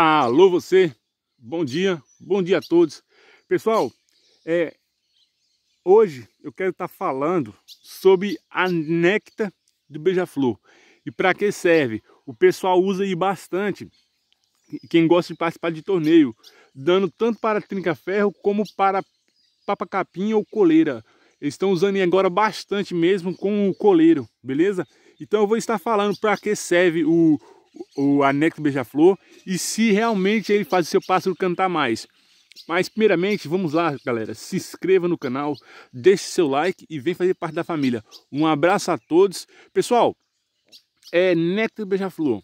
Alô você, bom dia, bom dia a todos. Pessoal, é, hoje eu quero estar tá falando sobre a néctar do beija-flor e para que serve. O pessoal usa aí bastante, quem gosta de participar de torneio, dando tanto para trinca-ferro como para papa-capim ou coleira. Eles estão usando aí agora bastante mesmo com o coleiro, beleza? Então eu vou estar falando para que serve o, o anexo beija-flor e se realmente ele faz o seu pássaro cantar mais. Mas primeiramente, vamos lá, galera, se inscreva no canal, deixe seu like e vem fazer parte da família. Um abraço a todos. Pessoal, é néctar beija-flor.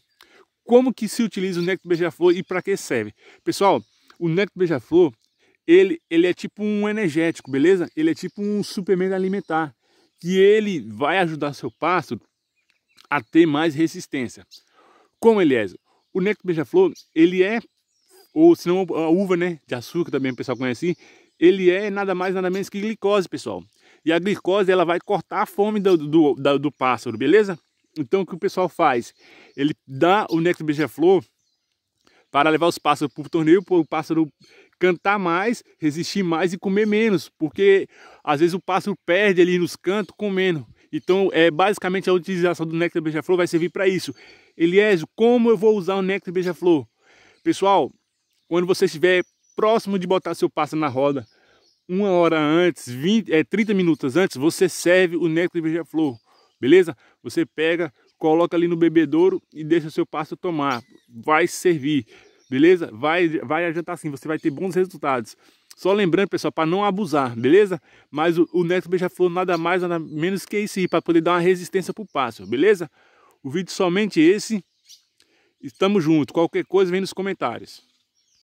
Como que se utiliza o néctar beija-flor e para que serve? Pessoal, o néctar beija-flor, ele, ele é tipo um energético, beleza? Ele é tipo um suplemento alimentar, que ele vai ajudar seu pássaro a ter mais resistência. Como é? O néctar beija-flor, ele é, ou se não a uva né, de açúcar também o pessoal conhece, assim, ele é nada mais nada menos que glicose, pessoal. E a glicose ela vai cortar a fome do, do, do, do pássaro, beleza? Então o que o pessoal faz? Ele dá o néctar beija-flor para levar os pássaros para o torneio, para o pássaro cantar mais, resistir mais e comer menos, porque às vezes o pássaro perde ali nos cantos comendo. Então, é, basicamente, a utilização do néctar beija-flor vai servir para isso. Eliésio, como eu vou usar o néctar beija-flor? Pessoal, quando você estiver próximo de botar seu pássaro na roda, uma hora antes, 20, é, 30 minutos antes, você serve o néctar beija-flor, beleza? Você pega, coloca ali no bebedouro e deixa o seu pássaro tomar. Vai servir, beleza? Vai, vai adiantar sim, você vai ter bons resultados. Só lembrando, pessoal, para não abusar, beleza? Mas o, o Neto já falou nada mais, nada menos que isso para poder dar uma resistência para o pássaro, beleza? O vídeo somente esse. Estamos juntos. Qualquer coisa vem nos comentários.